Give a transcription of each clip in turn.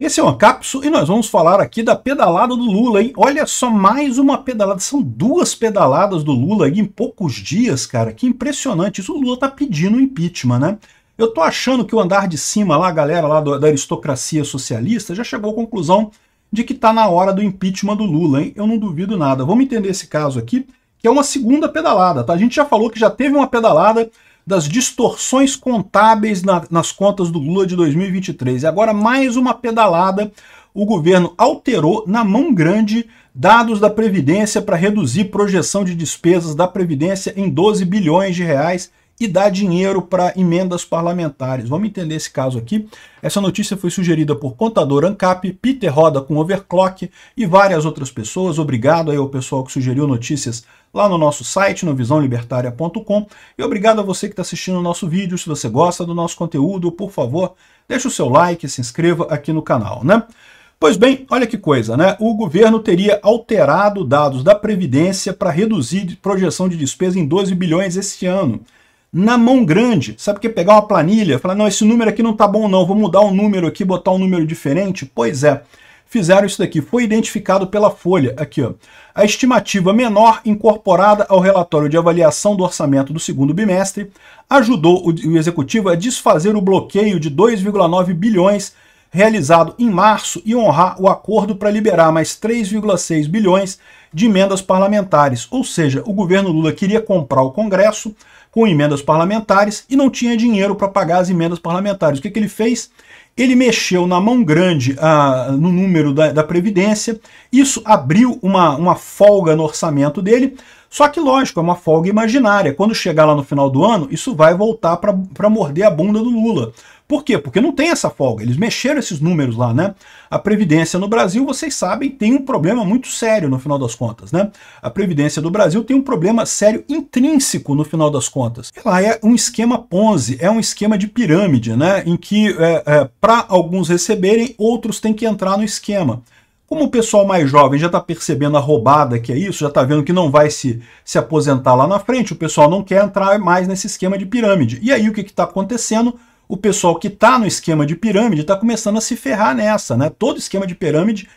Esse é o Ancapsu e nós vamos falar aqui da pedalada do Lula, hein? Olha só, mais uma pedalada. São duas pedaladas do Lula em poucos dias, cara. Que impressionante. Isso o Lula tá pedindo impeachment, né? Eu tô achando que o andar de cima lá, a galera lá do, da aristocracia socialista, já chegou à conclusão de que tá na hora do impeachment do Lula, hein? Eu não duvido nada. Vamos entender esse caso aqui, que é uma segunda pedalada, tá? A gente já falou que já teve uma pedalada das distorções contábeis na, nas contas do Lula de 2023. E agora mais uma pedalada, o governo alterou na mão grande dados da Previdência para reduzir projeção de despesas da Previdência em 12 bilhões de reais e dá dinheiro para emendas parlamentares. Vamos entender esse caso aqui. Essa notícia foi sugerida por Contador Ancap, Peter Roda com Overclock e várias outras pessoas. Obrigado aí ao pessoal que sugeriu notícias lá no nosso site, no visãolibertária.com. E obrigado a você que está assistindo o nosso vídeo. Se você gosta do nosso conteúdo, por favor, deixa o seu like, se inscreva aqui no canal, né? Pois bem, olha que coisa, né? O governo teria alterado dados da Previdência para reduzir projeção de despesa em 12 bilhões este ano na mão grande. Sabe que pegar uma planilha, falar, não, esse número aqui não tá bom não, vou mudar um número aqui, botar um número diferente? Pois é, fizeram isso daqui. Foi identificado pela Folha, aqui ó. A estimativa menor incorporada ao relatório de avaliação do orçamento do segundo bimestre ajudou o executivo a desfazer o bloqueio de 2,9 bilhões realizado em março e honrar o acordo para liberar mais 3,6 bilhões de emendas parlamentares. Ou seja, o governo Lula queria comprar o Congresso, com emendas parlamentares e não tinha dinheiro para pagar as emendas parlamentares. O que, que ele fez? Ele mexeu na mão grande ah, no número da, da Previdência, isso abriu uma, uma folga no orçamento dele, só que, lógico, é uma folga imaginária. Quando chegar lá no final do ano, isso vai voltar para morder a bunda do Lula. Por quê? Porque não tem essa folga. Eles mexeram esses números lá, né? A Previdência no Brasil, vocês sabem, tem um problema muito sério no final das contas, né? A Previdência do Brasil tem um problema sério intrínseco no final das contas. Ela é um esquema Ponzi, é um esquema de pirâmide, né? Em que é, é, para alguns receberem, outros têm que entrar no esquema. Como o pessoal mais jovem já está percebendo a roubada que é isso, já está vendo que não vai se, se aposentar lá na frente, o pessoal não quer entrar mais nesse esquema de pirâmide. E aí o que está acontecendo? o pessoal que está no esquema de pirâmide está começando a se ferrar nessa, né? Todo esquema de pirâmide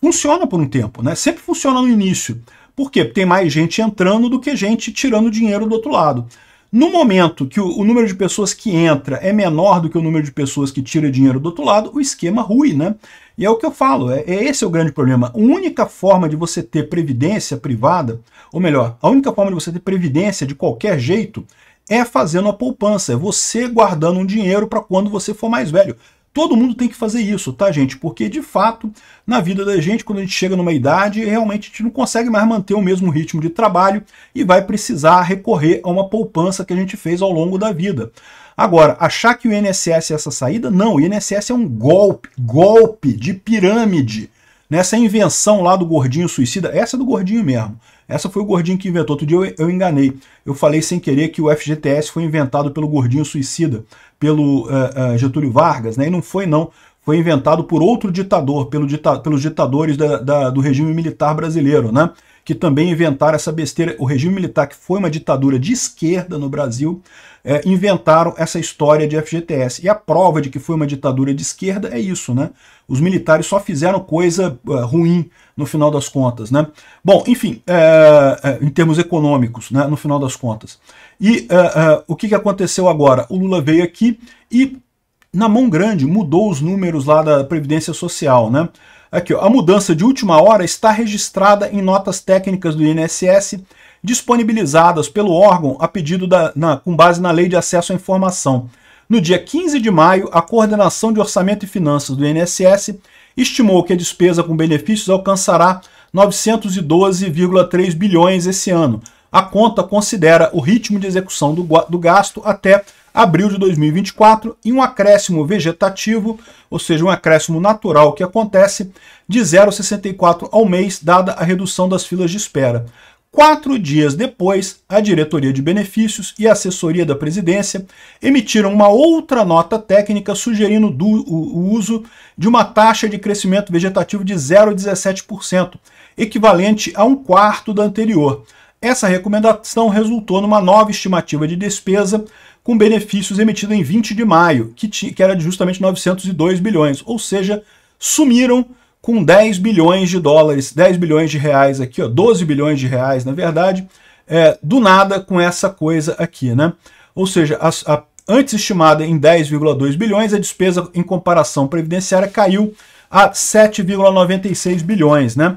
funciona por um tempo, né? Sempre funciona no início. Por quê? Porque tem mais gente entrando do que gente tirando dinheiro do outro lado. No momento que o, o, número de pessoas que entra é menor do que o número de pessoas que tira dinheiro do outro lado, o esquema rui, né? E é o que eu falo, é, é esse é o grande problema. A única forma de você ter previdência privada, ou melhor, a única forma de você ter previdência de qualquer jeito é fazendo a poupança, é você guardando um dinheiro para quando você for mais velho. Todo mundo tem que fazer isso, tá, gente? Porque, de fato, na vida da gente, quando a gente chega numa idade, realmente a gente não consegue mais manter o mesmo ritmo de trabalho e vai precisar recorrer a uma poupança que a gente fez ao longo da vida. Agora, achar que o INSS é essa saída? Não, o INSS é um golpe, golpe de pirâmide nessa invenção lá do gordinho suicida, essa é do gordinho mesmo. Essa foi o gordinho que inventou. Outro dia eu, eu enganei. Eu falei sem querer que o FGTS foi inventado pelo gordinho suicida, pelo uh, uh, Getúlio Vargas, né? E não foi, não. Foi inventado por outro ditador, pelo dita pelos ditadores da, da, do regime militar brasileiro, né? que também inventaram essa besteira. O regime militar, que foi uma ditadura de esquerda no Brasil, é, inventaram essa história de FGTS. E a prova de que foi uma ditadura de esquerda é isso, né? Os militares só fizeram coisa uh, ruim no final das contas, né? Bom, enfim, é, é, em termos econômicos, né, no final das contas. E o que, que aconteceu agora? O Lula veio aqui e, na mão grande, mudou os números lá da Previdência Social, né? Aqui, ó, a mudança de última hora está registrada em notas técnicas do INSS disponibilizadas pelo órgão a pedido da, na, com base na Lei de Acesso à Informação. No dia 15 de maio, a Coordenação de Orçamento e Finanças do INSS estimou que a despesa com benefícios alcançará 912,3 bilhões esse ano. A conta considera o ritmo de execução do, do gasto até abril de 2024 e um acréscimo vegetativo, ou seja, um acréscimo natural que acontece de 0,64 ao mês, dada a redução das filas de espera. Quatro dias depois, a Diretoria de Benefícios e a Assessoria da Presidência emitiram uma outra nota técnica sugerindo do, o, o uso de uma taxa de crescimento vegetativo de 0,17%, equivalente a um quarto da anterior. Essa recomendação resultou numa nova estimativa de despesa com benefícios emitida em 20 de maio, que, que era de justamente 902 bilhões, ou seja, sumiram com 10 bilhões de dólares, 10 bilhões de reais aqui, ó, 12 bilhões de reais, na verdade, é, do nada com essa coisa aqui, né? Ou seja, a, a antes estimada em 10,2 bilhões, a despesa em comparação previdenciária caiu a 7,96 bilhões, né?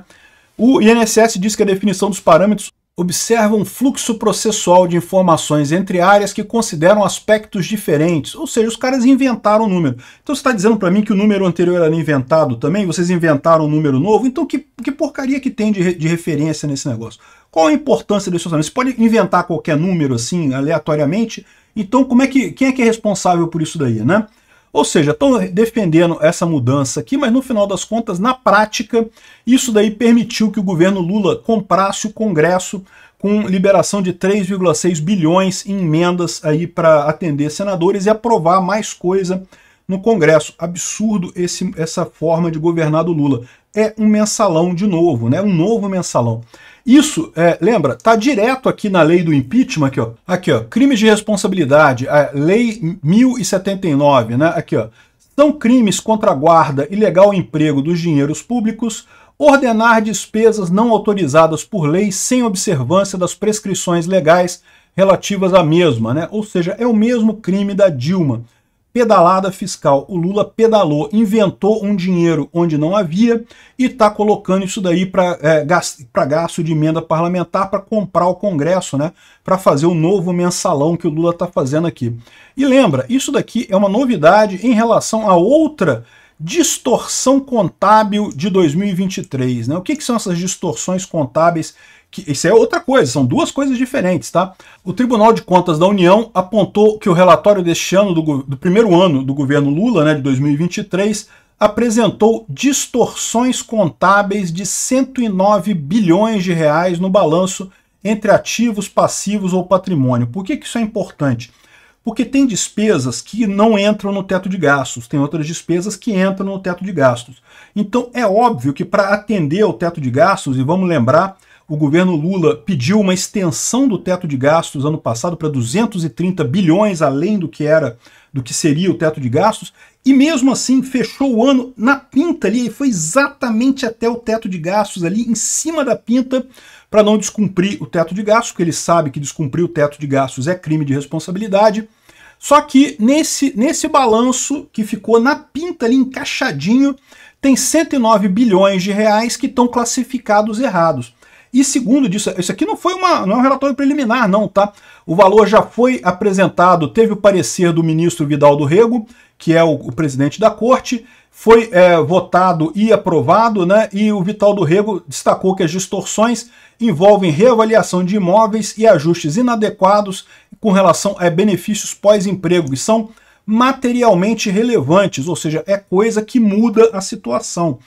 O INSS diz que a definição dos parâmetros observa um fluxo processual de informações entre áreas que consideram aspectos diferentes, ou seja, os caras inventaram o um número. Então você está dizendo para mim que o número anterior era inventado também, vocês inventaram um número novo, então que, que porcaria que tem de, de referência nesse negócio? Qual a importância desse funcionamento? Você pode inventar qualquer número assim, aleatoriamente, então como é que, quem é que é responsável por isso daí, né? Ou seja, estão defendendo essa mudança aqui, mas no final das contas, na prática, isso daí permitiu que o governo Lula comprasse o Congresso com liberação de 3,6 bilhões em emendas aí para atender senadores e aprovar mais coisa no Congresso. Absurdo esse, essa forma de governar do Lula. É um mensalão de novo, né? um novo mensalão. Isso, é, lembra, tá direto aqui na lei do impeachment, aqui ó, aqui ó, crimes de responsabilidade, a lei 1079, né, aqui ó, são crimes contra a guarda, ilegal emprego dos dinheiros públicos, ordenar despesas não autorizadas por lei sem observância das prescrições legais relativas à mesma, né? Ou seja, é o mesmo crime da Dilma pedalada fiscal. O Lula pedalou, inventou um dinheiro onde não havia e está colocando isso daí para é, gasto, de emenda parlamentar para comprar o Congresso, né? Para fazer o novo mensalão que o Lula está fazendo aqui. E lembra, isso daqui é uma novidade em relação a outra distorção contábil de 2023. Né? O que, que são essas distorções contábeis que isso é outra coisa, são duas coisas diferentes, tá? O Tribunal de Contas da União apontou que o relatório deste ano, do, do primeiro ano do governo Lula, né, de 2023, apresentou distorções contábeis de 109 bilhões de reais no balanço entre ativos, passivos ou patrimônio. Por que, que isso é importante? Porque tem despesas que não entram no teto de gastos, tem outras despesas que entram no teto de gastos. Então é óbvio que para atender ao teto de gastos, e vamos lembrar o governo Lula pediu uma extensão do teto de gastos ano passado para 230 bilhões além do que era do que seria o teto de gastos, e mesmo assim fechou o ano na pinta ali, foi exatamente até o teto de gastos ali em cima da pinta para não descumprir o teto de gastos, porque ele sabe que descumprir o teto de gastos é crime de responsabilidade. Só que nesse, nesse balanço que ficou na pinta ali encaixadinho, tem 109 bilhões de reais que estão classificados errados. E segundo disso, isso aqui não foi uma, não é um relatório preliminar, não, tá? O valor já foi apresentado, teve o parecer do ministro Vidal do Rego, que é o, o presidente da corte, foi é, votado e aprovado, né? E o Vital do Rego destacou que as distorções envolvem reavaliação de imóveis e ajustes inadequados com relação a benefícios pós-emprego, que são materialmente relevantes, ou seja, é coisa que muda a situação.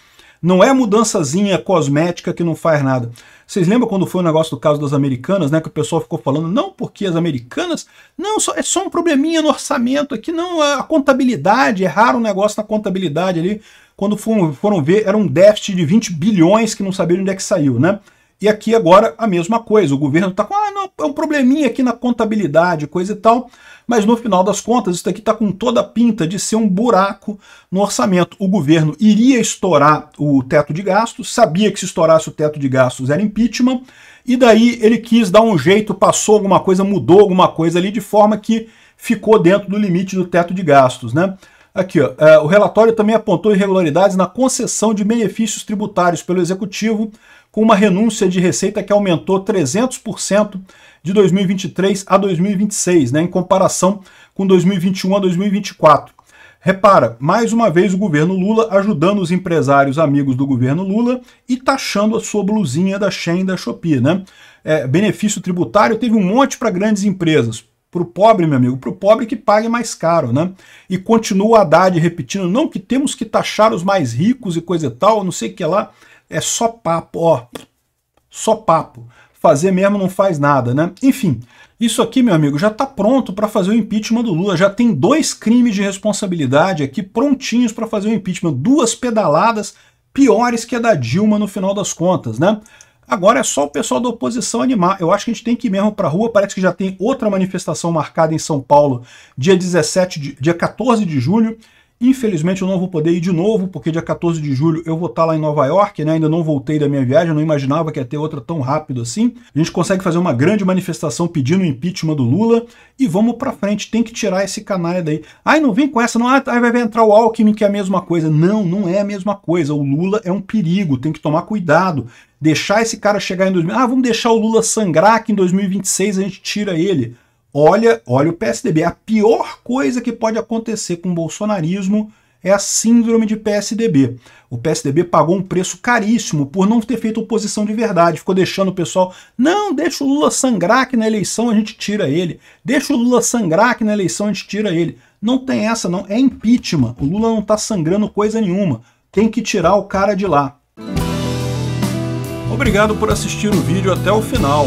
Não é mudançazinha cosmética que não faz nada. Vocês lembram quando foi o negócio do caso das americanas, né? Que o pessoal ficou falando, não, porque as americanas. Não, só, é só um probleminha no orçamento aqui, não. A contabilidade, erraram o um negócio na contabilidade ali. Quando foram, foram ver, era um déficit de 20 bilhões que não sabiam onde é que saiu, né? E aqui agora a mesma coisa, o governo está com, ah, não, é um probleminha aqui na contabilidade, coisa e tal mas no final das contas, isso aqui está com toda a pinta de ser um buraco no orçamento. O governo iria estourar o teto de gastos, sabia que se estourasse o teto de gastos era impeachment, e daí ele quis dar um jeito, passou alguma coisa, mudou alguma coisa ali, de forma que ficou dentro do limite do teto de gastos, né? Aqui, ó, é, o relatório também apontou irregularidades na concessão de benefícios tributários pelo executivo com uma renúncia de receita que aumentou 300% de 2023 a 2026, né, em comparação com 2021 a 2024. Repara, mais uma vez o governo Lula ajudando os empresários amigos do governo Lula e taxando a sua blusinha da Shein da Shopee, né? É, benefício tributário teve um monte para grandes empresas. Para o pobre, meu amigo, para o pobre que pague mais caro, né? E continua o Haddad repetindo, não que temos que taxar os mais ricos e coisa e tal, não sei o que lá é só papo, ó. Só papo. Fazer mesmo não faz nada, né? Enfim, isso aqui, meu amigo, já tá pronto para fazer o impeachment do Lula. Já tem dois crimes de responsabilidade aqui prontinhos para fazer o impeachment. Duas pedaladas piores que a da Dilma no final das contas, né? Agora é só o pessoal da oposição animar. Eu acho que a gente tem que ir mesmo para a rua. Parece que já tem outra manifestação marcada em São Paulo, dia 17, de, dia 14 de julho. Infelizmente eu não vou poder ir de novo, porque dia 14 de julho eu vou estar tá lá em Nova York, né? Ainda não voltei da minha viagem, não imaginava que ia ter outra tão rápido assim. A gente consegue fazer uma grande manifestação pedindo o impeachment do Lula e vamos pra frente, tem que tirar esse canalha daí. Ai, não vem com essa, não, ai ah, vai entrar o Alckmin que é a mesma coisa. Não, não é a mesma coisa. O Lula é um perigo, tem que tomar cuidado deixar esse cara chegar em 2000. Ah, vamos deixar o Lula sangrar que em 2026 a gente tira ele. Olha, olha o PSDB. A pior coisa que pode acontecer com o bolsonarismo é a síndrome de PSDB. O PSDB pagou um preço caríssimo por não ter feito oposição de verdade, ficou deixando o pessoal, não, deixa o Lula sangrar que na eleição a gente tira ele, deixa o Lula sangrar que na eleição a gente tira ele. Não tem essa não, é impeachment, o Lula não tá sangrando coisa nenhuma, tem que tirar o cara de lá. Obrigado por assistir o vídeo até o final.